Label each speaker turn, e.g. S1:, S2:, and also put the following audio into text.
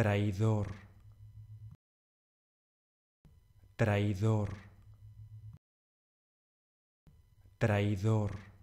S1: traidor, traidor, traidor.